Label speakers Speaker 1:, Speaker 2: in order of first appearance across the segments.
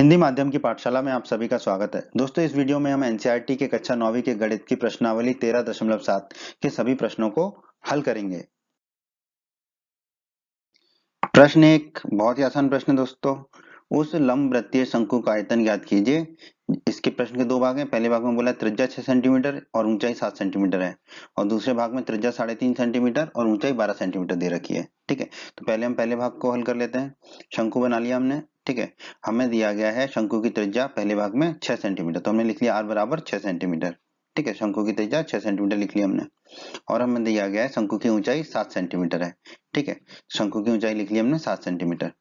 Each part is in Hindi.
Speaker 1: हिंदी माध्यम की पाठशाला में आप सभी का स्वागत है दोस्तों इस वीडियो में हम एनसीईआरटी के कक्षा नौवीं के गणित की प्रश्नावली तेरह दशमलव सात के सभी प्रश्नों को हल करेंगे प्रश्न एक बहुत ही आसान प्रश्न है दोस्तों उस लंब वृत्तीय शंकु का आयतन ज्ञात कीजिए इसके प्रश्न के दो भाग हैं पहले भाग में बोला त्रिज्या छह सेंटीमीटर और ऊंचाई सात सेंटीमीटर है और दूसरे भाग में त्रिज्या साढ़े तीन सेंटीमीटर और ऊंचाई बारह सेंटीमीटर दे रखी है ठीक है तो पहले हम पहले भाग को हल कर लेते हैं शंकु बना लिया हमने ठीक है हमें दिया गया है शंकु की त्रिज्या पहले भाग में छह सेंटीमीटर तो हमने लिख लिया आर बराबर छह सेंटीमीटर ठीक है शंकु की त्रिज्या छह सेंटीमीटर लिख लिया हमने और हमें दिया गया है शंकु की ऊंचाई सात सेंटीमीटर है ठीक है शंकु की ऊंचाई लिख ली हमने सात सेंटीमीटर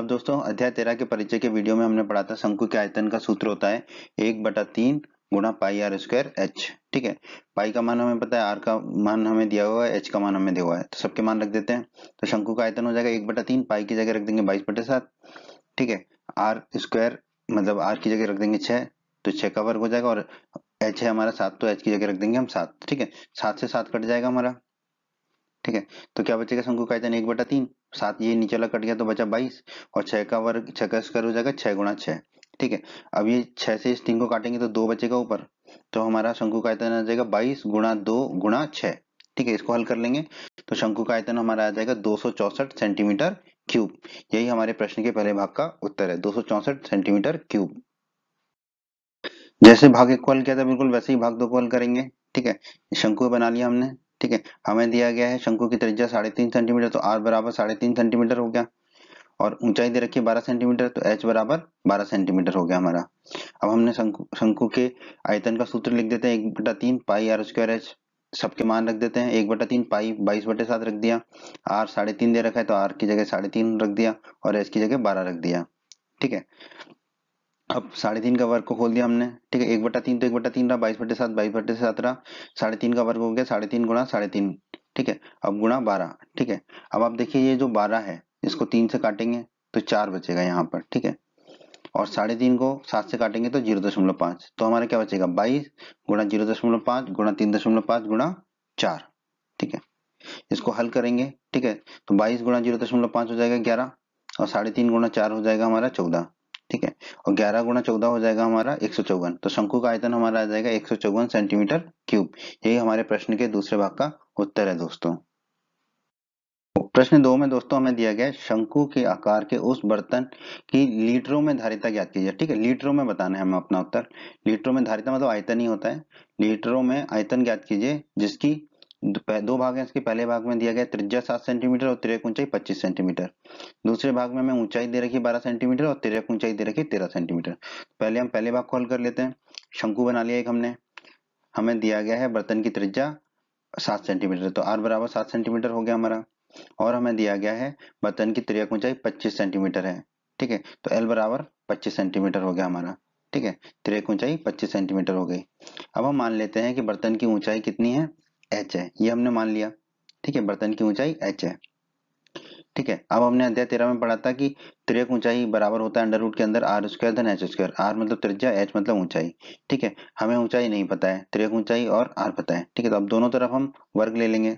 Speaker 1: अब दोस्तों अध्याय तेरह के परिचय के वीडियो में हमने पढ़ा था शंकु के आयतन का सूत्र होता है एक बटा तीन गुणा पाई आर स्क्वायर एच ठीक है पाई का मान हमें पता है आर का मान हमें दिया हुआ है एच का मान हमें दिया हुआ है तो सबके मान रख देते हैं तो शंकु का आयतन हो जाएगा एक बटा तीन पाई की जगह रख देंगे बाईस बटे सात ठीक है आर स्क्वायर मतलब आर की जगह रख देंगे छः तो छः का वर्ग हो जाएगा और एच है हमारा सात तो एच की जगह रख देंगे हम सात ठीक है सात से सात कट जाएगा हमारा ठीक है तो क्या बचेगा शंकु का आयतन एक बटा तीन सात ये नीचे वाला कट गया तो बचा बाईस और छः का वर्ग छः का स्क्वायर हो जाएगा छः गुणा छः ठीक है अब ये छः से इस तीन को काटेंगे तो दो बचेगा ऊपर तो हमारा शंकु का आयतन आ जाएगा बाईस गुणा दो गुणा छः ठीक है इसको हल कर लेंगे तो शंकु का आयतन हमारा आ जाएगा दो सेंटीमीटर क्यूब यही हमारे प्रश्न के पहले भाग का उत्तर है दो सेंटीमीटर क्यूब जैसे भाग एक किया था बिल्कुल वैसे ही भाग दो को करेंगे ठीक है शंकु बना लिया हमने ठीक है हमें दिया गया है शंकु की त्रिज्या साढ़े तीन सेंटीमीटर तो आर बराबर साढ़े तीन सेंटीमीटर हो गया और ऊंचाई दे रखी है बारह सेंटीमीटर तो एच बराबर बारह सेंटीमीटर हो गया हमारा अब हमने शंकु शंकु के आयतन का सूत्र लिख देते हैं एक बटा तीन पाई आर स्क्वायर एच सबके मान रख देते हैं एक बटा तीन पाई बाईस बटे सात रख दिया आर साढ़े तीन दे रखा है तो आर की जगह साढ़े तीन रख दिया और एस की जगह बारह रख दिया ठीक है अब साढ़े तीन का वर्ग को खोल दिया हमने ठीक है एक बटा तीन तो एक बटा तीन रहा बाईस बटे सात बाईस बटे सात रहा साढ़े तीन का वर्ग हो गया साढ़े तीन गुणा साढ़े तीन ठीक है अब गुणा बारह ठीक है अब आप देखिए ये जो बारह है इसको तीन से काटेंगे तो चार बचेगा यहाँ पर ठीक है और साढ़े तीन को सात से काटेंगे तो जीरो दशमलव पांच तो हमारा क्या बचेगा बाईस गुणा जीरो दशमलव पांच गुणा तीन दशमलव पांच गुणा चार ठीक है इसको हल करेंगे ठीक है तो बाईस गुणा जीरो दशमलव पांच हो जाएगा ग्यारह और साढ़े तीन गुणा चार हो जाएगा हमारा चौदह ठीक है और ग्यारह गुणा चौदह हो जाएगा हमारा एक सौ चौवन तो शंकु का आयतन हमारा आ जाएगा एक सौ चौवन सेंटीमीटर क्यूब यही हमारे प्रश्न के दूसरे भाग का उत्तर है दोस्तों प्रश्न दो में दोस्तों हमें दिया गया है शंकु के आकार के उस बर्तन की लीटरों में धारिता ज्ञात कीजिए ठीक है लीटरों में बताना है हमें अपना उत्तर लीटरों में धारिता मतलब आयतन ही होता है लीटरों में आयतन ज्ञात कीजिए जिसकी दो भाग है इसके पहले भाग में दिया गया त्रिज्या सात सेंटीमीटर और तिरक ऊंचाई पच्चीस सेंटीमीटर दूसरे भाग में हमें ऊंचाई दे रखी बारह सेंटीमीटर और तिरक ऊंचाई दे रखी तेरह सेंटीमीटर पहले हम पहले भाग को हल कर लेते हैं शंकु बना लिया एक हमने हमें दिया गया है बर्तन की त्रिज्या सात सेंटीमीटर तो आर बराबर सात सेंटीमीटर हो गया हमारा और हमें दिया गया है बर्तन की त्रियक ऊंचाई 25 सेंटीमीटर है ठीक है तो एल बराबर 25 सेंटीमीटर हो गया हमारा ठीक है त्रियक ऊंचाई 25 सेंटीमीटर हो गई अब हम मान लेते हैं कि बर्तन की ऊंचाई कितनी है एच है ये हमने मान लिया ठीक है बर्तन की ऊंचाई एच है ठीक है अब हमने अध्याय तेरह में पढ़ा था कि त्रियक ऊंचाई बराबर होता है अंडर रूट के अंदर आर स्क्वायर धन एच स्क्वायर आर मतलब त्रिज्या एच मतलब ऊंचाई ठीक है हमें ऊंचाई नहीं पता है त्रियक ऊंचाई और आर पता है ठीक है तो अब दोनों तरफ हम वर्ग ले लेंगे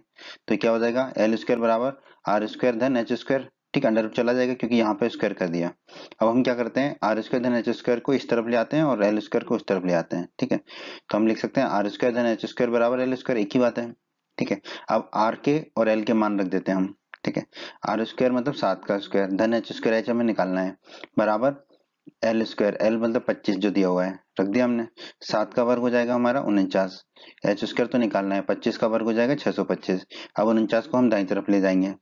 Speaker 1: तो क्या हो जाएगा एल स्क्वायर बराबर आर स्क्वायर धन एच स्क्वायर ठीक अंडर रूट चला जाएगा क्योंकि यहाँ पे स्क्वायर कर दिया अब हम क्या करते हैं आर स्क्वायर धन एच स्क्वायर को इस तरफ ले आते हैं और एल स्क्वायर को उस तरफ ले आते हैं ठीक है तो हम लिख सकते हैं आर स्क्वायर धन एच स्क्वायर बराबर एल स्क्वायर एक ही बात है ठीक है अब आर के और एल के मान रख देते हैं हम ठीक है आर स्क्वायर मतलब सात का स्क्वायर धन एच स्क्वायर एच हमें निकालना है बराबर एल स्क्वायर एल मतलब पच्चीस जो दिया हुआ है रख दिया हमने सात का वर्ग हो जाएगा हमारा उनचास एच स्क्वायर तो निकालना है पच्चीस का वर्ग हो जाएगा छह सौ पच्चीस अब उनचास को हम दाई तरफ ले जाएंगे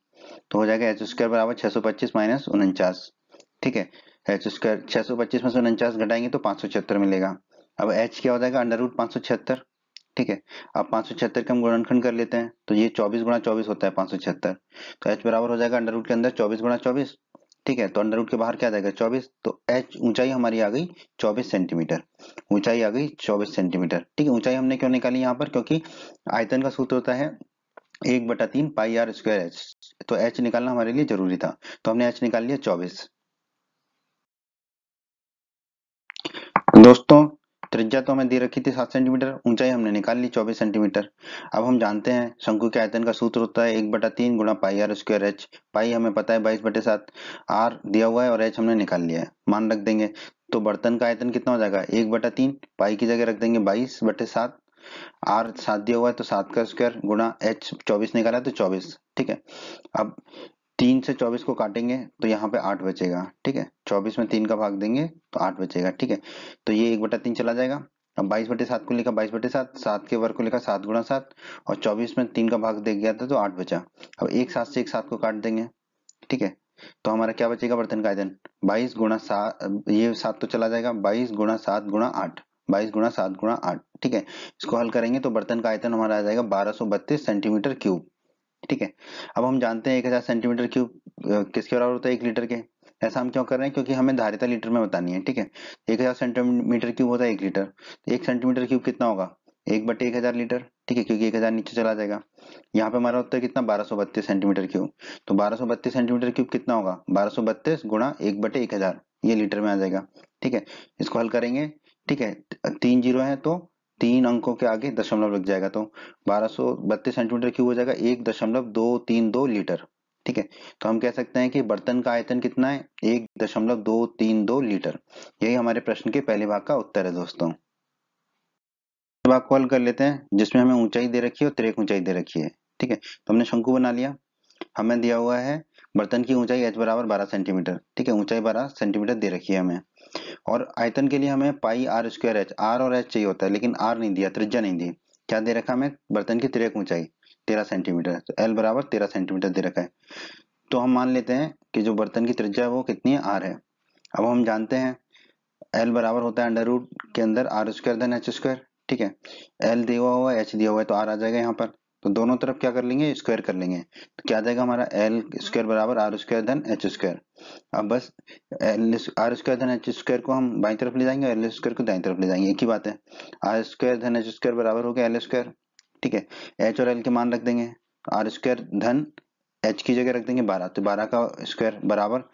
Speaker 1: तो हो जाएगा एच स्क्वायर बराबर छह सौ पच्चीस माइनस उनचास ठीक है एच स्क्वायर छह सौ पच्चीस में से उनचास घटाएंगे तो पांच सौ छिहत्तर मिलेगा अब एच क्या हो जाएगा अंडर रूट पांच सौ छिहत्तर ठीक है अब पांच सौ छिहत्तर का हम गुणनखंड कर लेते हैं तो ये चौबीस गुणा चौबीस होता है पांच सौ छिहत्तर तो एच बराबर हो जाएगा अंडर रूट के अंदर चौबीस गुणा चौबीस ठीक है तो अंडर रूट के बाहर क्या जाएगा चौबीस तो एच ऊंचाई हमारी आ गई चौबीस सेंटीमीटर ऊंचाई आ गई चौबीस सेंटीमीटर ठीक है ऊंचाई हमने क्यों निकाली यहाँ पर क्योंकि आयतन का सूत्र होता है एक बटा तीन पाई आर स्क्वायर एच तो एच निकालना हमारे लिए जरूरी था तो हमने एच निकाल लिया चौबीस दोस्तों त्रिज्या तो हमें दे रखी थी सात सेंटीमीटर ऊंचाई हमने निकाल ली चौबीस सेंटीमीटर अब हम जानते हैं शंकु के आयतन का सूत्र होता है एक बटा तीन गुणा pi R square H pi हमें पता है बाईस बटे सात आर दिया हुआ है और एच हमने निकाल लिया है मान रख देंगे तो बर्तन का आयतन कितना हो जाएगा एक बटा तीन पाई की जगह रख देंगे बाईस बटे सात आर सात दिया हुआ है तो सात का स्क्वायर गुणा एच चौबीस निकाला तो चौबीस ठीक है अब तीन से चौबीस को काटेंगे तो यहाँ पे आठ बचेगा ठीक है चौबीस में तीन का भाग देंगे तो आठ बचेगा ठीक है तो ये एक बटा तीन चला जाएगा अब बाईस बटे सात को लिखा बाईस बटे सात सात के वर्ग को लिखा सात गुणा सात और चौबीस में तीन का भाग दे गया था तो आठ बचा अब एक सात से एक सात को काट देंगे ठीक है तो हमारा क्या बचेगा बर्तन का आयतन बाईस गुणा सात ये सात तो चला जाएगा बाईस गुणा सात गुणा आठ बाईस गुणा सात गुणा आठ ठीक है इसको हल करेंगे तो बर्तन का आयतन हमारा आ जाएगा बारह सेंटीमीटर क्यूब ठीक है अब हम जानते हैं एक हजार सेंटीमीटर क्यूब किसके बराबर होता है एक लीटर के ऐसा हम क्यों कर रहे हैं क्योंकि हमें धारिता लीटर में बतानी है ठीक है एक हजार सेंटीमीटर क्यूब होता है एक लीटर तो एक सेंटीमीटर क्यूब कितना होगा एक बटे एक हजार लीटर ठीक है क्योंकि एक हजार नीचे चला जाएगा यहाँ पे हमारा उत्तर कितना बारह सौ बत्तीस सेंटीमीटर क्यूब तो बारह सौ बत्तीस सेंटीमीटर क्यूब कितना होगा बारह सौ बत्तीस गुणा एक बटे एक हजार ये लीटर में आ जाएगा ठीक है इसको हल करेंगे ठीक है तीन जीरो है तो तीन अंकों के आगे दशमलव लग जाएगा तो बारह सेंटीमीटर क्यूब हो जाएगा एक दशमलव दो तीन दो लीटर ठीक है तो हम कह सकते हैं कि बर्तन का आयतन कितना है एक दशमलव दो तीन दो लीटर यही हमारे प्रश्न के पहले भाग का उत्तर है दोस्तों भाग को हल कर लेते हैं जिसमें हमें ऊंचाई दे रखी है और त्रेक ऊंचाई दे रखी है ठीक है तो हमने शंकु बना लिया हमें दिया हुआ है बर्तन की ऊंचाई एच बराबर बारह सेंटीमीटर ठीक है ऊंचाई बारह सेंटीमीटर दे रखी है हमें और आयतन के लिए हमें pi R square H R और एच चाहिए होता है लेकिन आर नहीं दिया त्रिज्या नहीं दी क्या दे रखा हमें बर्तन की तिरक ऊंचाई तेरह सेंटीमीटर तो एल बराबर तेरह सेंटीमीटर दे रखा है तो हम मान लेते हैं कि जो बर्तन की त्रिज्या है वो कितनी है आर है अब हम जानते हैं एल बराबर होता है अंडर रूट के अंदर R square then H square ठीक है एल दिया हुआ है एच दिया हुआ है तो आर आ जाएगा यहाँ पर तो दोनों तरफ क्या कर लेंगे स्क्वायर कर लेंगे तो क्या जाएगा हमारा एल स्क्वायर बराबर आर स्क्वायर धन एच स्क्वायर अब बस एल आर स्क्वायर धन एच स्क्वायर को हम बाई तरफ ले जाएंगे एल स्क्वायर को दाई तरफ ले जाएंगे एक ही बात है आर स्क्वायर धन एच स्क्वायर बराबर हो गया एल स्क्वायर ठीक है एच और एल के मान रख देंगे आर स्क्वायर धन एच की जगह रख देंगे बारह तो बारह का स्क्वायर बराबर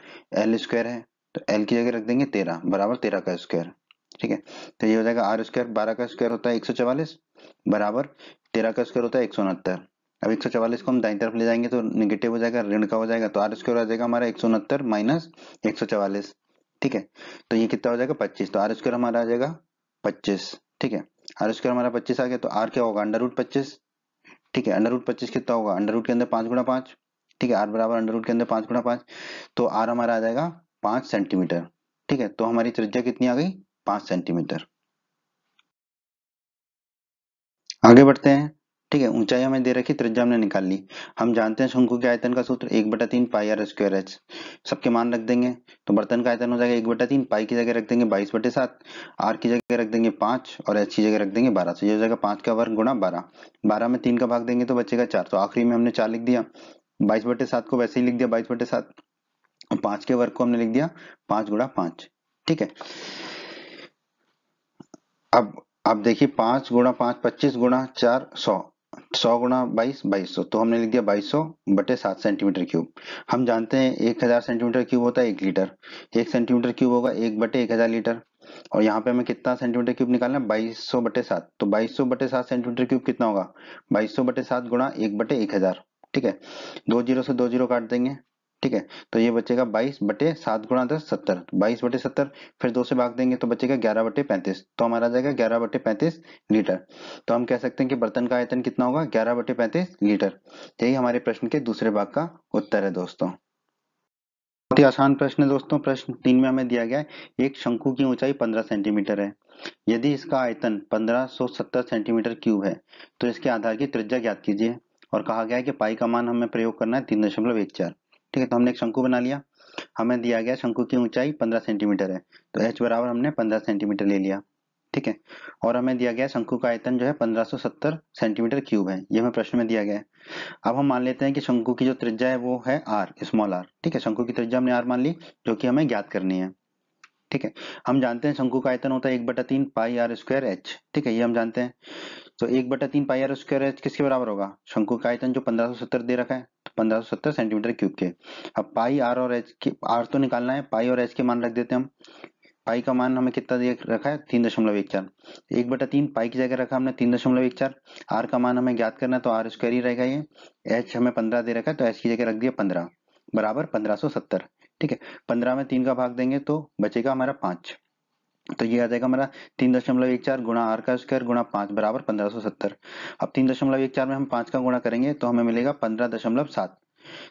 Speaker 1: एल स्क्वायर है तो एल की जगह रख देंगे तेरह बराबर तेरह का स्क्वायर ठीक है तो ये हो जाएगा आर स्क्वायर बारह का स्क्वायर होता है एक सौ चवालीस बराबर तेरह का स्क्वायर होता है एक सौ उनहत्तर अब एक सौ चवालीस को हम दाई तरफ ले जाएंगे तो निगेटिव हो जाएगा ऋण का हो जाएगा तो आर स्क्वायर आ जाएगा हमारा एक सौ उनहत्तर माइनस एक सौ चवालीस ठीक है तो ये कितना हो जाएगा पच्चीस तो आर स्क्वायर हमारा आ जाएगा पच्चीस ठीक है आर स्क्वायर हमारा पच्चीस आ गया तो आर क्या होगा अंडर रूट पच्चीस ठीक है अंडर रूट पच्चीस कितना होगा अंडर रूट के अंदर पांच गुणा पांच ठीक है आर बराबर अंडर रूट के अंदर पांच गुणा पांच तो आर हमारा आ जाएगा पांच सेंटीमीटर ठीक है तो हमारी त्रिज्या कितनी आ गई पांच सेंटीमीटर आगे बढ़ते हैं ठीक है ऊंचाई हमें दे रखी त्रिज्या हमने निकाल ली हम जानते हैं शंकु के आयतन का सूत्र एक बटा तीन पाई आर स्क्वायर एच सबके मान रख देंगे तो बर्तन का आयतन हो जाएगा एक बटा तीन पाई की जगह रख देंगे बाईस बटे सात आर की जगह रख देंगे पांच और एच की जगह रख देंगे बारह तो ये हो जाएगा पांच का वर्ग गुणा बारह बारह में तीन का भाग देंगे तो बचेगा चार तो आखिरी में हमने चार लिख दिया बाईस बटे सात को वैसे ही लिख दिया बाईस बटे सात और पांच के वर्ग को हमने लिख दिया पांच गुणा पांच ठीक है अब अब देखिए पांच गुणा पांच पच्चीस गुणा चार सौ सौ गुणा बाईस बाईस सौ तो हमने लिख दिया बाईस सौ बटे सात सेंटीमीटर क्यूब हम जानते हैं एक हजार सेंटीमीटर क्यूब होता है एक लीटर एक सेंटीमीटर क्यूब होगा एक बटे एक हजार लीटर और यहाँ पे हमें कितना सेंटीमीटर क्यूब निकालना है बाईस सौ बटे सात तो बाईस सौ बटे सात सेंटीमीटर क्यूब कितना होगा बाईस सौ बटे सात गुणा एक बटे एक हजार ठीक है दो जीरो से दो जीरो काट देंगे ठीक है तो ये बचेगा बाईस बटे सात गुणा दस सत्तर बाईस बटे सत्तर फिर दो से भाग देंगे तो बचेगा ग्यारह बटे पैंतीस तो हमारा जाएगा ग्यारह बटे पैंतीस लीटर तो हम कह सकते हैं कि बर्तन का आयतन कितना होगा ग्यारह बटे पैंतीस लीटर यही हमारे प्रश्न के दूसरे भाग का उत्तर है दोस्तों बहुत ही आसान प्रश्न है दोस्तों प्रश्न तीन में हमें दिया गया है एक शंकु की ऊंचाई 15 सेंटीमीटर है यदि इसका आयतन 1570 सेंटीमीटर क्यूब है तो इसके आधार की त्रिज्या ज्ञात कीजिए और कहा गया है कि पाई का मान हमें प्रयोग करना है तीन दशमलव एक चार ठीक है तो हमने एक शंकु बना लिया हमें दिया गया शंकु की ऊंचाई 15 सेंटीमीटर है तो एच बराबर हमने 15 सेंटीमीटर ले लिया ठीक है और हमें दिया गया शंकु का आयतन जो है 1570 सेंटीमीटर क्यूब है ये हमें प्रश्न में दिया गया है अब हम मान लेते हैं कि शंकु की जो त्रिज्या है वो है आर स्मॉल आर ठीक है शंकु की त्रिज्या हमने आर मान ली जो कि हमें ज्ञात करनी है ठीक है हम जानते हैं शंकु का आयतन होता है एक बटा तीन पाई आर स्क्वायर एच ठीक है ये हम जानते हैं तो एक बटा तीन पाई आर स्क्वायर एच किसके बराबर होगा शंकु का आयतन जो पंद्रह सौ सत्तर दे रखा है 1570 सेंटीमीटर क्यूब के अब पाई आर और एच के आर तो निकालना है पाई और एच के मान रख देते हैं हम पाई का मान हमें कितना दे रखा है तीन दशमलव एक चार एक बटा तीन पाई की जगह रखा हमने तीन दशमलव एक चार आर का मान हमें ज्ञात करना है तो आर स्क्वायर ही रहेगा ये एच हमें पंद्रह दे रखा है तो एच की जगह रख दिया पंद्रह बराबर पंद्रह सौ सत्तर ठीक है पंद्रह में तीन का भाग देंगे तो बचेगा हमारा पांच तो ये आ जाएगा हमारा तीन दशमलव एक चार गुणा आर का स्क्वायर गुणा पांच बराबर पंद्रह सौ सत्तर अब तीन दशमलव एक चार में हम पांच का गुणा करेंगे तो हमें मिलेगा पंद्रह दशमलव सात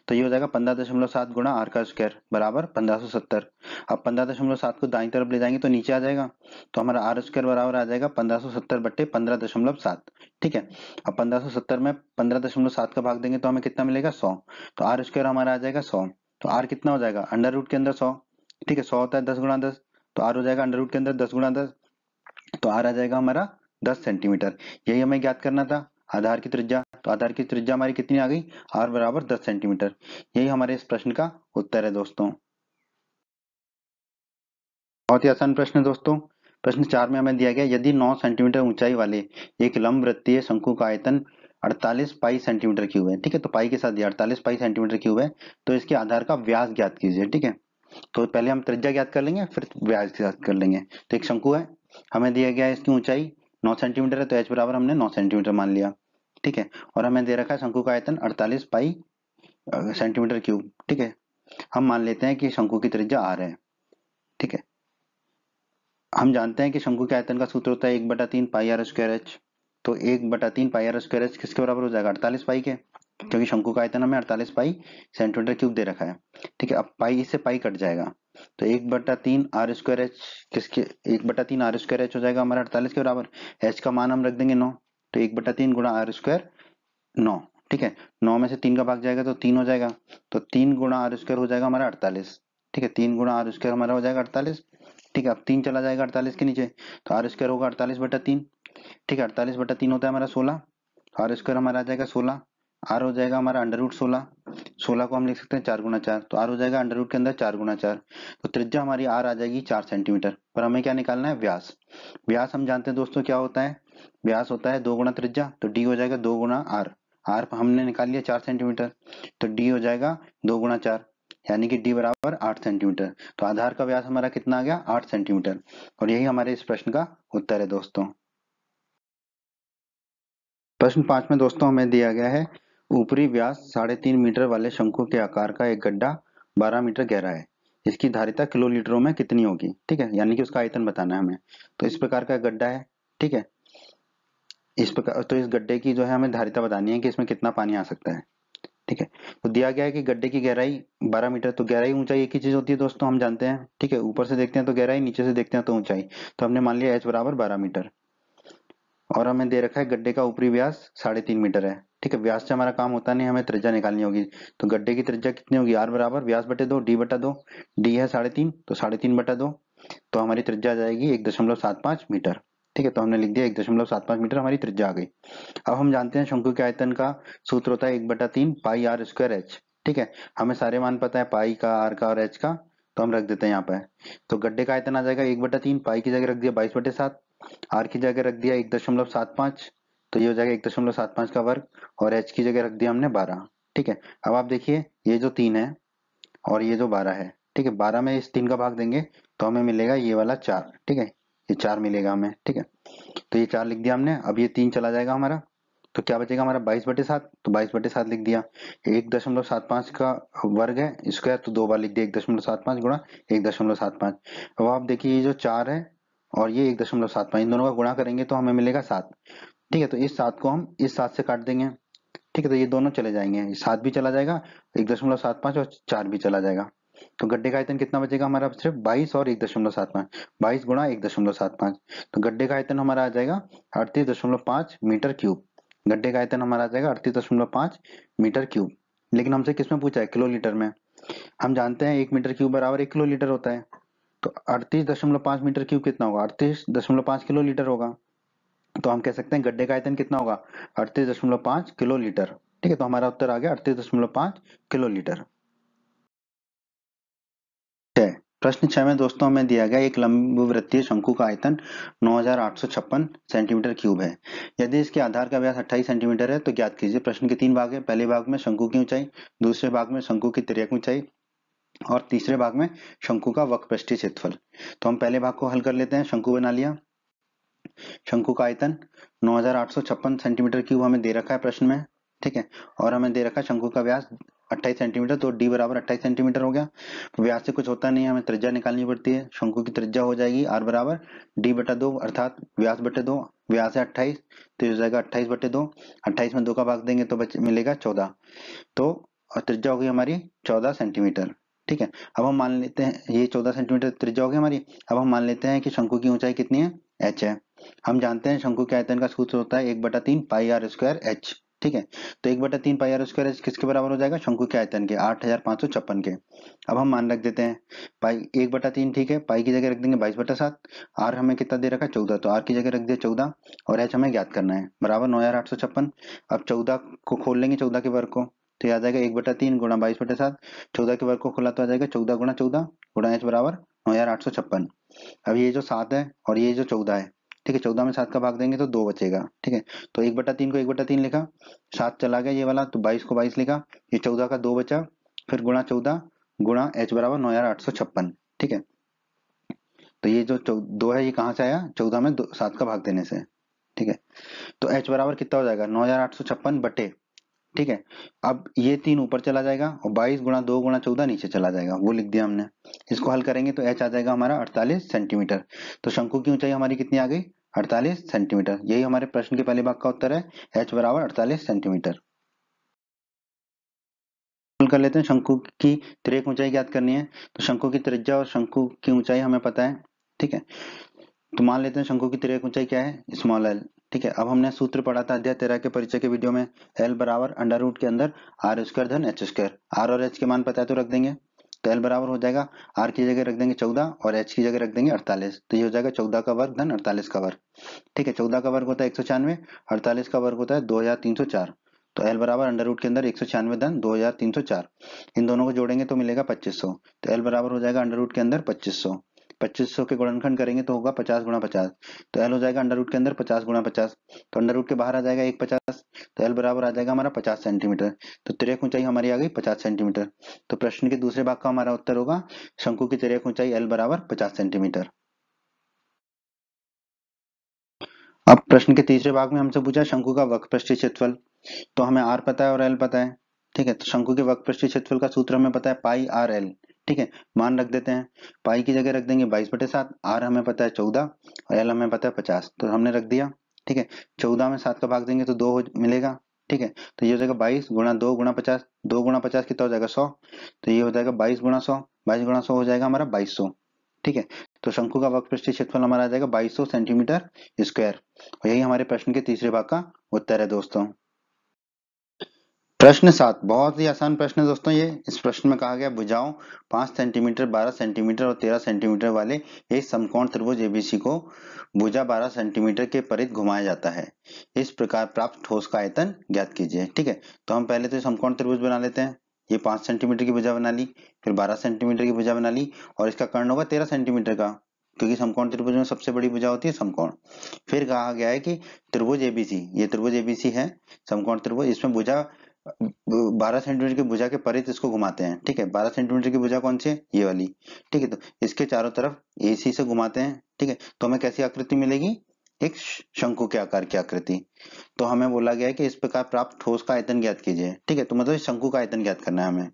Speaker 1: तो ये हो जाएगा पंद्रह दशमलव सात गुणा आर का स्क्वायर बराबर पंद्रह सौ सत्तर अब पंद्रह दशमलव सात को दाई तरफ ले जाएंगे तो नीचे आ जाएगा तो हमारा आर स्क्वायर बराबर आ जाएगा पंद्रह सौ सत्तर बट्टे पंद्रह दशमलव सात ठीक है अब पंद्रह सौ सत्तर में पंद्रह दशमलव सात का भाग देंगे तो हमें कितना मिलेगा सौ तो आर स्क्वायर हमारा आ जाएगा सौ तो आर कितना हो जाएगा अंडर रूट के अंदर सौ ठीक है सौ होता है दस गुणा दस तो आर हो जाएगा अंडर रूट के अंदर दस गुणा दस तो आर आ जाएगा हमारा दस सेंटीमीटर यही हमें ज्ञात करना था आधार की त्रिज्या तो आधार की त्रिज्या हमारी कितनी आ गई आर बराबर दस सेंटीमीटर यही हमारे इस प्रश्न का उत्तर है दोस्तों बहुत ही आसान प्रश्न है दोस्तों प्रश्न चार में हमें दिया गया यदि 9 सेंटीमीटर ऊंचाई वाले एक लंब वृत्तीय शंकु का आयतन 48 पाई सेंटीमीटर क्यूब है ठीक है तो पाई के साथ दिया 48 पाई सेंटीमीटर क्यूब है तो इसके आधार का व्यास ज्ञात कीजिए ठीक है तो पहले हम त्रिज्या ज्ञात कर लेंगे फिर व्यास ज्ञात कर लेंगे तो एक शंकु है हमें दिया गया है इसकी ऊंचाई 9 सेंटीमीटर है तो एच बराबर हमने 9 सेंटीमीटर मान लिया ठीक है और हमें दे रखा है शंकु का आयतन 48 पाई सेंटीमीटर क्यूब ठीक है हम मान लेते हैं कि शंकु की त्रिज्या आ रहे हैं ठीक है हम जानते हैं कि शंकु के आयतन का सूत्र होता है एक बटा तीन पाई आर स्क्वायर एच तो एक बटा तीन पाई आर स्क्वायर एच किसके बराबर हो जाएगा अड़तालीस पाई के क्योंकि शंकु का आयतन हमें अड़तालीस पाई सेंटीमीटर क्यूब दे रखा है ठीक है अब पाई इससे पाई कट जाएगा तो एक बटा तीन आर स्क्वायर एच किसके एक बटा तीन आर स्क्वायर एच हो जाएगा हमारा अड़तालीस के बराबर एच का मान हम रख देंगे नौ तो एक बटा तीन गुणा आर स्क्वायर नौ ठीक है नौ में से तीन का भाग जाएगा तो तीन हो जाएगा तो तीन गुणा आर स्क्वायर हो जाएगा हमारा अड़तालीस ठीक है तीन गुणा आर स्क्वायर हमारा हो जाएगा अड़तालीस ठीक है अब तीन चला जाएगा अड़तालीस के नीचे तो आर स्क्वायर होगा अड़तालीस बटा तीन ठीक है अड़तालीस बटा तीन होता है हमारा सोलह आर स्क्वायर हमारा आ जाएगा सोलह आर हो जाएगा हमारा अंडर रूट सोलह सोलह को हम लिख सकते हैं चार गुना चार तो आर हो जाएगा अंडर रूट के अंदर चार गुना चार तो त्रिज्या हमारी आर आ जाएगी चार सेंटीमीटर पर हमें क्या निकालना है व्यास व्यास हम जानते हैं दोस्तों क्या होता है व्यास होता है दो गुना त्रिज्या तो डी हो जाएगा दो गुना आर आर हमने निकाल लिया चार सेंटीमीटर तो डी हो जाएगा दो गुना चार यानी कि डी बराबर आठ सेंटीमीटर तो आधार का व्यास हमारा कितना आ गया आठ सेंटीमीटर और यही हमारे इस प्रश्न का उत्तर है दोस्तों प्रश्न पांच में दोस्तों हमें दिया गया है ऊपरी व्यास साढ़े तीन मीटर वाले शंकु के आकार का एक गड्ढा बारह मीटर गहरा है इसकी धारिता किलोलीटरों में कितनी होगी ठीक है यानी कि उसका आयतन बताना है हमें तो इस प्रकार का गड्ढा है ठीक है इस प्रकार तो इस गड्ढे की जो है हमें धारिता बतानी है कि इसमें कितना पानी आ सकता है ठीक है तो दिया गया है कि गड्ढे की गहराई 12 मीटर तो गहराई ऊंचाई एक ही चीज होती है दोस्तों हम जानते हैं ठीक है ऊपर से देखते हैं तो गहराई नीचे से देखते हैं तो ऊंचाई तो हमने मान लिया एच बराबर बारह मीटर और हमें दे रखा है गड्ढे का ऊपरी व्यास साढ़े तीन मीटर है ठीक है व्यास से हमारा काम होता नहीं हमें त्रिज्या निकालनी होगी तो गड्ढे की त्रिज्या कितनी होगी आर बराबर व्यास बटे दो डी बटा दो डी है साढ़े तीन तो साढ़े तीन बटा दो तो हमारी त्रिज्या आ जाएगी एक दशमलव सात पांच मीटर ठीक है तो हमने लिख दिया एक दशमलव सात पांच मीटर हमारी त्रिज्या आ गई अब हम जानते हैं शंकु के आयतन का सूत्र होता है एक बटा तीन पाई आर स्क्वायर एच ठीक है हमें सारे मान पता है पाई का आर का और एच का तो हम रख देते हैं यहाँ पे तो गड्ढे का आयतन आ जाएगा एक बटा तीन पाई की जगह रख दिया बाईस बटे सात आर की जगह रख दिया एक दशमलव सात पांच तो ये हो जाएगा एक दशमलव सात पांच का वर्ग और एच की जगह रख दिया हमने बारह ठीक है अब आप देखिए ये जो तीन है और ये जो बारह है ठीक है बारह में इस तीन का भाग देंगे तो हमें मिलेगा ये वाला चार ठीक है ये चार मिलेगा हमें ठीक है तो ये चार लिख दिया हमने अब ये तीन चला जाएगा हमारा तो क्या बचेगा हमारा बाईस बटे सात तो बाईस बटे सात लिख दिया एक दशमलव सात पांच का वर्ग है स्क्वायर तो दो बार लिख दिया एक दशमलव सात पांच गुणा एक दशमलव सात पांच अब आप देखिए ये जो चार है और ये एक दशमलव सात पांच इन दोनों का गुणा करेंगे तो हमें मिलेगा सात ठीक है तो इस सात को हम इस सात से काट देंगे ठीक है तो ये दोनों चले जाएंगे सात भी चला जाएगा एक दशमलव सात पाँच और चार भी चला जाएगा तो गड्ढे का आयतन कितना बचेगा हमारा सिर्फ बाईस और एक दशमलव सात पांच बाईस गुणा एक दशमलव सात पाँच तो गड्ढे का आयतन हमारा आ जाएगा अड़तीस दशमलव पांच मीटर क्यूब गड्ढे का आयतन हमारा आ जाएगा अड़तीस दशमलव पांच मीटर क्यूब लेकिन हमसे किसमें पूछा है किलो लीटर में हम जानते हैं एक मीटर क्यूब बराबर एक किलो लीटर होता है तो अड़तीस दशमलव पांच मीटर क्यूब कितना होगा अड़तीस दशमलव पांच किलो लीटर होगा तो हम कह सकते हैं गड्ढे का आयतन कितना होगा अड़तीस दशमलव पांच किलो लीटर ठीक है तो हमारा उत्तर आ गया अड़तीस दशमलव पांच किलो लीटर प्रश्न छह में दोस्तों हमें दिया गया एक लंब वृत्तीय शंकु का आयतन 9,856 सेंटीमीटर क्यूब है यदि इसके आधार का व्यास 28 सेंटीमीटर है तो ज्ञात कीजिए प्रश्न के तीन भाग है पहले भाग में शंकु की ऊंचाई दूसरे भाग में शंकु की तिरक ऊंचाई और तीसरे भाग में शंकु का वक्पृष्ठीय क्षेत्रफल तो हम पहले भाग को हल कर लेते हैं शंकु बना लिया शंकु का आयतन नौ सेंटीमीटर क्यूब हमें दे रखा है प्रश्न में ठीक है और हमें दे रखा है शंकु का व्यास 28 सेंटीमीटर तो d बराबर 28 सेंटीमीटर हो गया तो व्यास से कुछ होता नहीं है हमें त्रिज्या निकालनी पड़ती है शंकु की त्रिज्या हो जाएगी r बराबर d बटा दो अर्थात व्यास बटे दो व्यास है अट्ठाईस तो हो जाएगा अट्ठाईस बटे दो अट्ठाईस में दो का भाग देंगे तो मिलेगा चौदह तो त्रिज्या होगी हमारी चौदह सेंटीमीटर ठीक है अब हम मान लेते हैं ये चौदह सेंटीमीटर त्रिज्या होगी हमारी अब हम मान लेते हैं कि शंकु की ऊंचाई कितनी है एच है हम जानते हैं शंकु के आयतन का सूत्र होता है एक बटा तीन पाई आर स्क्वायर एच ठीक है तो एक बटा तीन पाई आर स्क्वायर एच किसके बराबर हो जाएगा शंकु के आयतन के आठ हजार पांच सौ छप्पन के अब हम मान रख देते हैं पाई एक बटा तीन ठीक है पाई की जगह रख देंगे बाईस बटा सात आर हमें कितना दे रखा है चौदह तो आर की जगह रख दिया चौदह और एच हमें ज्ञात करना है बराबर नौ हजार आठ सौ छप्पन अब चौदह को खोल लेंगे चौदह के वर्ग को तो याद आएगा एक बटा तीन गुणा बाईस बटा सात चौदह के वर्ग को खोला तो आ जाएगा चौदह गुणा चौदह गुणा एच बराबर नौ हजार आठ सौ छप्पन अब ये जो सात है और ये जो चौदह है ठीक है चौदह में सात का भाग देंगे तो दो बचेगा ठीक है तो एक बटा तीन को एक बटा तीन लिखा सात चला गया ये वाला तो बाईस को बाईस लिखा ये चौदह का दो बचा फिर गुणा चौदह गुणा एच बराबर नौ हजार आठ सौ छप्पन ठीक है तो ये जो दो है ये कहा से आया चौदह में दो सात का भाग देने से ठीक है तो एच बराबर कितना हो जाएगा नौ हजार आठ सौ छप्पन बटे ठीक है अब ये तीन ऊपर चला जाएगा और 22 गुणा दो गुणा चौदह नीचे चला जाएगा वो लिख दिया हमने इसको हल करेंगे तो एच आ जाएगा हमारा 48 सेंटीमीटर तो शंकु की ऊंचाई हमारी कितनी आ गई अड़तालीस सेंटीमीटर यही हमारे प्रश्न के पहले भाग का उत्तर है एच बराबर अड़तालीस सेंटीमीटर कर लेते हैं शंकु की त्रेक ऊंचाई ज्ञात करनी है तो शंकु की त्रिज्या और शंकु की ऊंचाई हमें पता है ठीक है तो मान लेते हैं शंकु की त्रेक ऊंचाई क्या है स्मॉल एल ठीक है अब हमने सूत्र पढ़ा था अध्याय तेरह के परिचय के वीडियो में एल बराबर अंडर रूट के अंदर आर स्क्वायर धन एच स्क्वायर आर और एच के मान पता है तो रख देंगे तो एल बराबर हो जाएगा आर की जगह रख देंगे चौदह और एच की जगह रख देंगे अड़तालीस तो ये हो जाएगा चौदह का वर्ग धन अड़तालीस का वर्ग ठीक है चौदह का वर्ग होता है एक सौ छियानवे अड़तालीस का वर्ग होता है दो हजार तीन सौ चार तो एल बराबर अंडर रूट के अंदर एक सौ छियानवे धन दो हजार तीन सौ चार इन दोनों को जोड़ेंगे तो मिलेगा पच्चीस सौ तो एल बराबर हो जाएगा अंडर रूट के अंदर पच्चीस सौ पच्चीस सौ के गुणनखंड करेंगे तो होगा पचास गुणा पचास तो एल हो जाएगा अंडर रूट के अंदर पचास गुणा पचास तो अंडर रूट के बाहर आ जाएगा एक पचास तो एल बराबर आ जाएगा हमारा पचास सेंटीमीटर तो तिरेक ऊंचाई हमारी आ गई पचास सेंटीमीटर तो प्रश्न के दूसरे भाग का हमारा उत्तर होगा शंकु की तिरेक ऊंचाई एल बराबर पचास सेंटीमीटर अब प्रश्न के तीसरे भाग में हमसे पूछा शंकु का वक्र पृष्ठ क्षेत्रफल तो हमें आर पता है और एल पता है ठीक है तो शंकु के वक्र पृष्ठ क्षेत्रफल का सूत्र हमें पता है पाई आर एल ठीक है मान रख देते हैं पाई की जगह रख देंगे बाईस बटे सात आर हमें पता है चौदह और एल हमें पता है पचास तो हमने रख दिया ठीक है चौदह में सात का भाग देंगे तो दो मिलेगा ठीक है तो ये हो जाएगा बाईस गुणा दो गुणा पचास दो गुणा पचास कितना हो जाएगा सौ तो ये हो जाएगा बाईस गुणा सौ बाईस गुणा सौ हो जाएगा हमारा बाईस सौ ठीक है तो शंकु का वक्पृष्ठ क्षेत्रफल हमारा आ जाएगा बाईस सेंटीमीटर स्क्वायर और यही हमारे प्रश्न के तीसरे भाग का उत्तर है दोस्तों प्रश्न सात बहुत ही आसान प्रश्न है दोस्तों ये इस प्रश्न में कहा गया बुझाओ पांच सेंटीमीटर बारह सेंटीमीटर और तेरह सेंटीमीटर वाले एक समकोण त्रिभुज एबीसी को भुजा बारह सेंटीमीटर के परित घुमाया जाता है इस प्रकार प्राप्त ठोस का आयतन ज्ञात कीजिए ठीक है तो हम पहले तो समकोण त्रिभुज बना लेते हैं ये पांच सेंटीमीटर की भुजा बना ली फिर बारह सेंटीमीटर की भुजा बना ली और इसका कर्ण होगा तेरह सेंटीमीटर का क्योंकि समकोण त्रिभुज में सबसे बड़ी भुजा होती है समकोण फिर कहा गया है कि त्रिभुज एबीसी ये त्रिभुज एबीसी है समकोण त्रिभुज इसमें भुजा बारह सेंटीमीटर की भुजा के परित इसको घुमाते हैं ठीक है बारह सेंटीमीटर की भुजा कौन सी है ये वाली ठीक है तो इसके चारों तरफ ए से घुमाते हैं ठीक है तो हमें कैसी आकृति मिलेगी एक शंकु के आकार की आकृति तो हमें बोला गया है कि इस प्रकार प्राप्त ठोस का आयतन ज्ञात कीजिए ठीक है तो मतलब शंकु का आयतन ज्ञात करना है हमें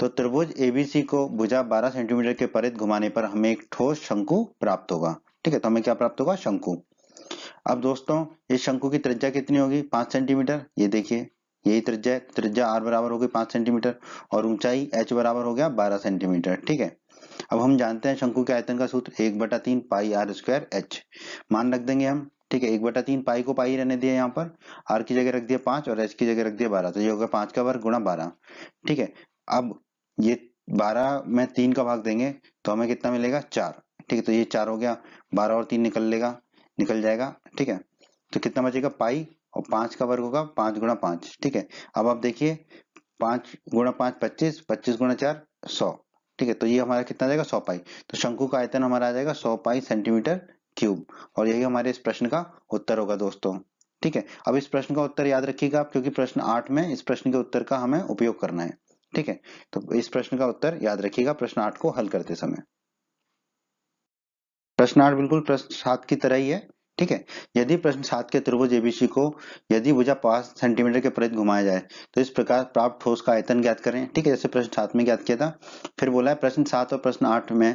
Speaker 1: तो त्रिभुज एबीसी को भुजा 12 सेंटीमीटर के परित घुमाने पर हमें एक ठोस शंकु प्राप्त होगा ठीक है तो हमें क्या प्राप्त होगा शंकु अब दोस्तों इस शंकु की त्रिज्या कितनी होगी पांच सेंटीमीटर ये देखिए यही त्रिज्या है त्रिज्या आर बराबर हो गई पांच सेंटीमीटर और ऊंचाई एच बराबर हो गया बारह सेंटीमीटर ठीक है अब हम जानते हैं शंकु के आयतन का सूत्र एक बटा तीन पाई आर स्क्वायर एच मान रख देंगे हम ठीक है एक बटा तीन पाई को पाई रहने दिया यहाँ पर आर की जगह रख दिया पांच और एच की जगह रख दिया बारह तो ये हो गया पांच का वर्ग गुणा बारह ठीक है अब ये बारह में तीन का भाग देंगे तो हमें कितना मिलेगा चार ठीक है तो ये चार हो गया बारह और तीन निकल लेगा निकल जाएगा ठीक है तो कितना बचेगा पाई और पांच का वर्ग होगा पांच गुणा पांच ठीक है अब आप देखिए पांच गुणा पांच पच्चीस पच्चीस गुणा चार सौ ठीक है तो ये हमारा कितना जाएगा सौ पाई तो शंकु का आयतन हमारा आ जाएगा सौ पाई सेंटीमीटर क्यूब और यही हमारे इस प्रश्न का उत्तर होगा दोस्तों ठीक है अब इस प्रश्न का उत्तर याद रखिएगा आप क्योंकि प्रश्न आठ में इस प्रश्न के उत्तर का हमें उपयोग करना है ठीक है तो इस प्रश्न का उत्तर याद रखिएगा प्रश्न आठ को हल करते समय प्रश्न आठ बिल्कुल प्रश्न सात की तरह ही है ठीक है यदि प्रश्न सात के त्रिभुज एबीसी को यदि भुजा पांच सेंटीमीटर के प्रति घुमाया जाए तो इस प्रकार प्राप्त ठोस का आयतन ज्ञात करें ठीक है जैसे प्रश्न सात में ज्ञात किया था फिर बोला है प्रश्न सात और प्रश्न आठ में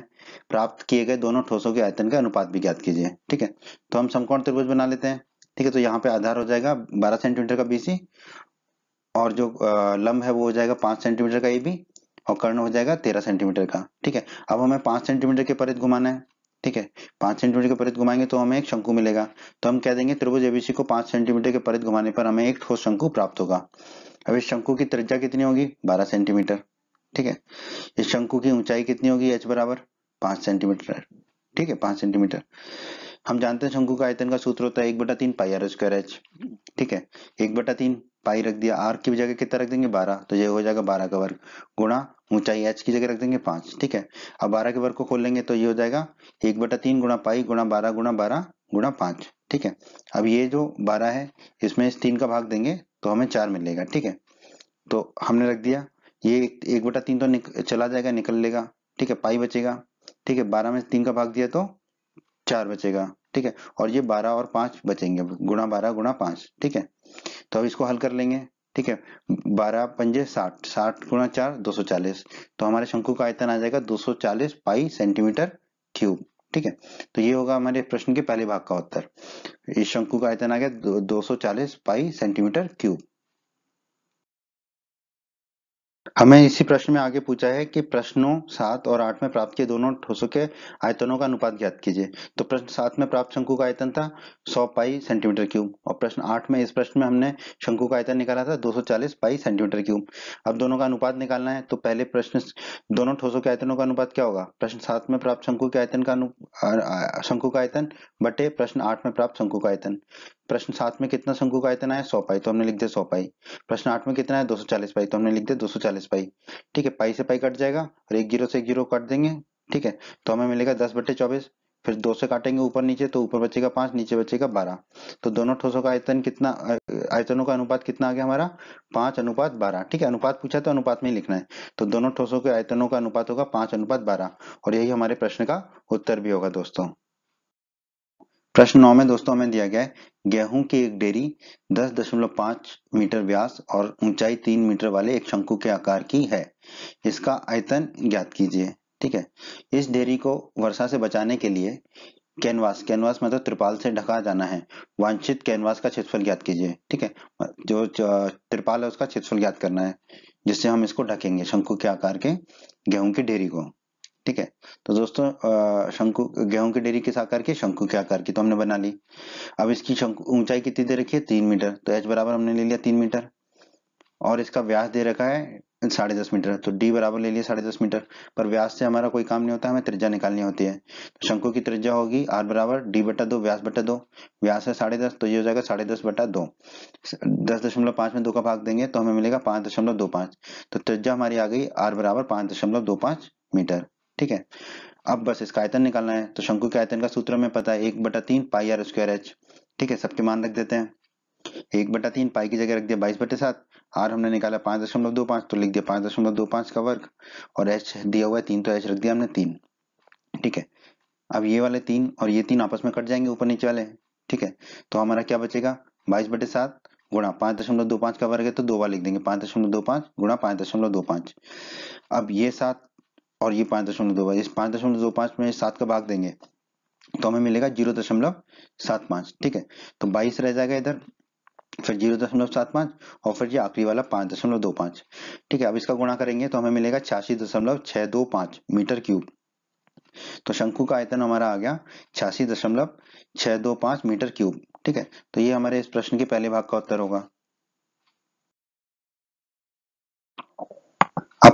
Speaker 1: प्राप्त किए गए दोनों ठोसों के आयतन का अनुपात भी ज्ञात कीजिए ठीक है तो हम समकोण त्रिभुज बना लेते हैं ठीक है तो यहाँ पे आधार हो जाएगा बारह सेंटीमीटर का बीसी और जो लंब है वो हो जाएगा पांच सेंटीमीटर का ए और कर्ण हो जाएगा तेरह सेंटीमीटर का ठीक है अब हमें पांच सेंटीमीटर के परित घुमाना है ठीक है पांच सेंटीमीटर के परित घुमाएंगे तो हमें एक शंकु मिलेगा तो हम कह देंगे त्रिभुज एबीसी को पांच सेंटीमीटर के परित घुमाने पर हमें एक ठोस शंकु प्राप्त होगा अब इस शंकु की त्रिज्या कितनी होगी बारह सेंटीमीटर ठीक है इस शंकु की ऊंचाई कितनी होगी एच बराबर पांच सेंटीमीटर ठीक है पांच सेंटीमीटर हम जानते हैं शंकु का आयतन का सूत्र होता है एक बटा तीन पाई आर स्क्वायर एच ठीक है एक बटा तीन पाई रख दिया आर की जगह कितना रख देंगे बारह तो ये हो जाएगा बारह का वर्ग गुणा ऊंचाई एच की जगह रख देंगे पांच ठीक है अब बारह के वर्ग को खोल लेंगे तो ये हो जाएगा एक बटा तीन गुणा पाई गुणा बारह गुणा बारह गुणा पांच ठीक है अब ये जो बारह है इसमें इस तीन का भाग देंगे तो हमें चार मिलेगा ठीक है तो हमने रख दिया ये एक बटा तीन तो चला जाएगा निकल लेगा ठीक है पाई बचेगा ठीक है बारह में तीन का भाग दिया तो चार बचेगा ठीक है और ये बारह और पांच बचेंगे गुणा बारह गुणा पांच ठीक है तो अब इसको हल कर लेंगे ठीक है बारह पंजे साठ साठ गुणा चार दो सौ चालीस तो हमारे शंकु का आयतन आ जाएगा दो सौ चालीस पाई सेंटीमीटर क्यूब ठीक है तो ये होगा हमारे प्रश्न के पहले भाग का उत्तर इस शंकु का आयतन आ गया दो सौ चालीस पाई सेंटीमीटर क्यूब हमें इसी प्रश्न में आगे पूछा है कि प्रश्नों सात और आठ में प्राप्त किए दोनों ठोसों के आयतनों का अनुपात ज्ञात कीजिए तो प्रश्न सात में प्राप्त शंकु का आयतन था 100 पाई सेंटीमीटर क्यूब और प्रश्न आठ में इस प्रश्न में हमने शंकु का आयतन निकाला था 240 पाई सेंटीमीटर क्यूब अब दोनों का अनुपात निकालना है तो पहले प्रश्न दोनों ठोसों के आयतनों का अनुपात क्या होगा प्रश्न सात में प्राप्त शंकु के आयतन का शंकु का आयतन बटे प्रश्न आठ में प्राप्त शंकु का आयतन प्रश्न सात में कितना शंकु का आयतन है सौ पाई तो हमने लिख दिया सौ पाई प्रश्न आठ में कितना है दो सौ चालीस पाई तो हमने लिख दिया दो सौ चालीस पाई ठीक है पाई से पाई कट जाएगा और एक जीरो से एक जीरो कट देंगे ठीक है तो हमें मिलेगा दस बट्टे चौबीस फिर दो से काटेंगे ऊपर नीचे तो ऊपर बचेगा पांच नीचे बचेगा बारह तो दोनों ठोसों का आयतन कितना आयतनों का अनुपात कितना आ गया हमारा पांच अनुपात बारह ठीक है अनुपात पूछा तो अनुपात में ही लिखना है तो दोनों ठोसों के आयतनों का अनुपात होगा पांच अनुपात बारह और यही हमारे प्रश्न का उत्तर भी होगा दोस्तों प्रश्न नौ में दोस्तों हमें दिया गया है गेहूं की एक डेरी 10.5 मीटर व्यास और ऊंचाई 3 मीटर वाले एक शंकु के आकार की है इसका आयतन ज्ञात कीजिए ठीक है इस डेरी को वर्षा से बचाने के लिए कैनवास कैनवास मतलब त्रिपाल से ढका जाना है वांछित कैनवास का क्षेत्रफल ज्ञात कीजिए ठीक है जो त्रिपाल है उसका क्षेत्रफल ज्ञात करना है जिससे हम इसको ढकेंगे शंकु के आकार के गेहूं की डेरी को ठीक है तो दोस्तों शंकु गेहूं की डेरी किस आकार की शंकु के आकार की तो हमने बना ली अब इसकी शंकु ऊंचाई कितनी दे रखी है तीन मीटर तो एच बराबर हमने ले लिया तीन मीटर और इसका व्यास दे रखा है साढ़े दस मीटर तो डी बराबर ले लिया साढ़े दस मीटर पर व्यास से हमारा कोई काम नहीं होता हमें त्रिज्या निकालनी होती है तो शंकु की त्रिज्या होगी आर बराबर डी बटा दो व्यास बटा दो व्यास है साढ़े दस तो ये हो जाएगा साढ़े दस बटा दो दस दशमलव पांच में दो का भाग देंगे तो हमें मिलेगा पांच दशमलव दो पांच तो त्रिज्या हमारी आ गई आर बराबर पांच दशमलव दो पांच मीटर ठीक है अब बस इसका आयतन निकालना है तो शंकु के आयतन का सूत्र हमें पता है एक बटा तीन पाई आर स्क्वायर एच ठीक है सबके मान रख देते हैं एक बटा तीन पाई की जगह रख दिया बाईस बटे सात आर हमने निकाला पांच दशमलव दो पांच तो लिख दिया पांच दशमलव दो पांच का वर्ग और एच दिया हुआ है तीन तो एच रख दिया हमने तीन ठीक है अब ये वाले तीन और ये तीन आपस में कट जाएंगे ऊपर नीचे वाले ठीक है तो हमारा क्या बचेगा बाईस बटे सात गुणा पांच दशमलव दो पांच का वर्ग है तो दो बार लिख देंगे पांच दशमलव दो पांच गुणा पांच दशमलव दो पांच अब ये सात और ये पाँच दशमलव दो पाँच इस पाँच दशमलव दो पाँच में सात का भाग देंगे तो हमें मिलेगा जीरो दशमलव सात पाँच ठीक है तो बाईस रह जाएगा इधर फिर जीरो दशमलव सात पाँच और फिर ये आखिरी वाला पाँच दशमलव दो पाँच ठीक है अब इसका गुणा करेंगे तो हमें मिलेगा छियासी दशमलव छः दो पाँच मीटर क्यूब तो शंकु का आयतन हमारा आ गया छियासी दशमलव छः दो पाँच मीटर क्यूब ठीक है तो ये हमारे इस प्रश्न के पहले भाग का उत्तर होगा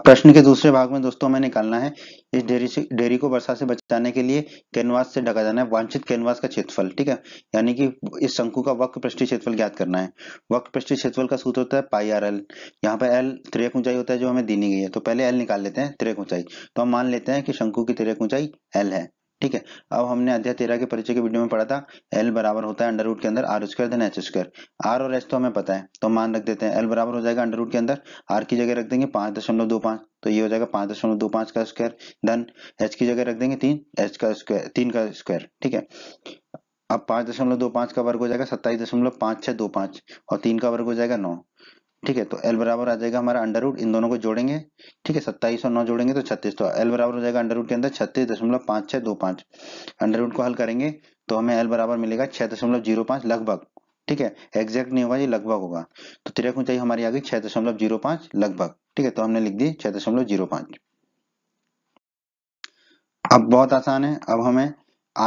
Speaker 1: अब प्रश्न के दूसरे भाग में दोस्तों हमें निकालना है इस डेरी से डेरी को वर्षा से बचाने के लिए कैनवास से ढका जाना है वांछित कैनवास का क्षेत्रफल ठीक है यानी कि इस शंकु का वक्र पृष्ठी क्षेत्रफल ज्ञात करना है वक्र पृष्ठी क्षेत्रफल का सूत्र होता है पाई आर एल यहाँ पर एल त्रेक ऊंचाई होता है जो हमें दी गई है तो पहले एल निकाल लेते हैं त्रेक ऊंचाई तो हम मान लेते हैं कि शंकु की त्रेक ऊंचाई एल है ठीक है अब हमने अध्याय तेरह के परिचय के वीडियो में पढ़ा था एल बराबर होता है अंडर रूट के अंदर R square then H square R और एच तो हमें पता है तो मान रख देते हैं एल बराबर हो जाएगा अंडर रूट के अंदर आर की जगह रख देंगे पांच दशमलव दो पांच तो ये हो जाएगा पांच दशमलव दो पांच का स्क्वायर धन एच की जगह रख देंगे तीन एच का स्क्वायर तीन का स्क्वायर ठीक है अब पांच दशमलव दो पांच का वर्ग हो जाएगा सत्ताईस दशमलव पांच छह दो पांच और तीन का वर्ग हो जाएगा नौ ठीक है तो एल बराबर आ जाएगा हमारा अंडर रूट इन दोनों को जोड़ेंगे ठीक है सत्ताईस और नौ जोड़ेंगे तो छत्तीस तो एल बराबर हो जाएगा अंडर रूट के अंदर छत्तीस दशमलव पांच छह दो पांच अंडर रूट को हल करेंगे तो हमें एल बराबर मिलेगा छह दशमलव जीरो पांच लगभग ठीक है एग्जैक्ट नहीं होगा ये लगभग होगा तो तिरक ऊंचाई हमारी आ गई छह दशमलव जीरो पांच लगभग ठीक है तो हमने लिख दी छह दशमलव जीरो पांच अब बहुत आसान है अब हमें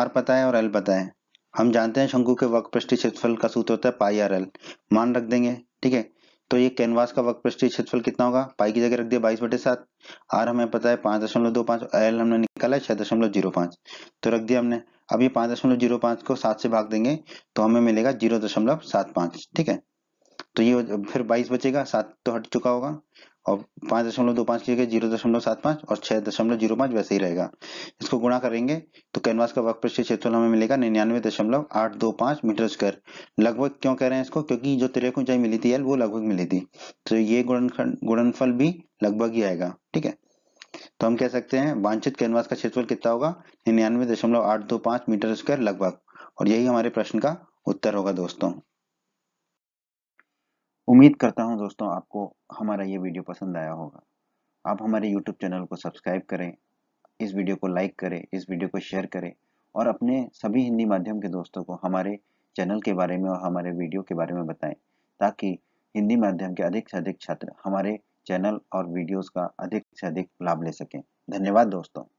Speaker 1: आर पता है और एल पता है हम जानते हैं शंकु के वक्र पृष्ठ क्षेत्रफल का सूत्र होता है पाई आर एल मान रख देंगे ठीक है तो ये कैनवास का वक्त पृष्ठ क्षेत्रफल कितना होगा पाई की जगह रख दिया बाईस बटे सात आर हमें पता है पांच दशमलव दो पांच एल हमने निकाला है छह दशमलव जीरो पांच तो रख दिया हमने अब ये पांच दशमलव जीरो पांच को सात से भाग देंगे तो हमें मिलेगा जीरो दशमलव सात पांच ठीक है तो ये फिर बाईस बचेगा सात तो हट चुका होगा और पांच दशमलव दो पांच की जगह जीरो दशमलव सात पांच और छह दशमलव जीरो पांच वैसे ही रहेगा इसको गुणा करेंगे तो कैनवास का वर्क पृष्ठ क्षेत्रफल हमें मिलेगा निन्यानवे दशमलव आठ दो पांच मीटर स्क्वायर लगभग क्यों कह रहे हैं इसको क्योंकि जो तिर ऊंचाई मिली थी एल वो लगभग मिली थी तो ये गुणनफल भी लगभग ही आएगा ठीक है तो हम कह सकते हैं वांछित कैनवास का क्षेत्रफल कितना होगा निन्यानवे दशमलव आठ दो पांच मीटर स्क्वायर लगभग और यही हमारे प्रश्न का उत्तर होगा दोस्तों उम्मीद करता हूँ दोस्तों आपको हमारा ये वीडियो पसंद आया होगा आप हमारे यूट्यूब चैनल को सब्सक्राइब करें इस वीडियो को लाइक करें इस वीडियो को शेयर करें और अपने सभी हिंदी माध्यम के दोस्तों को हमारे चैनल के बारे में और हमारे वीडियो के बारे में बताएं ताकि हिंदी माध्यम के अधिक से अधिक छात्र हमारे चैनल और वीडियोस का अधिक से अधिक लाभ ले सकें धन्यवाद दोस्तों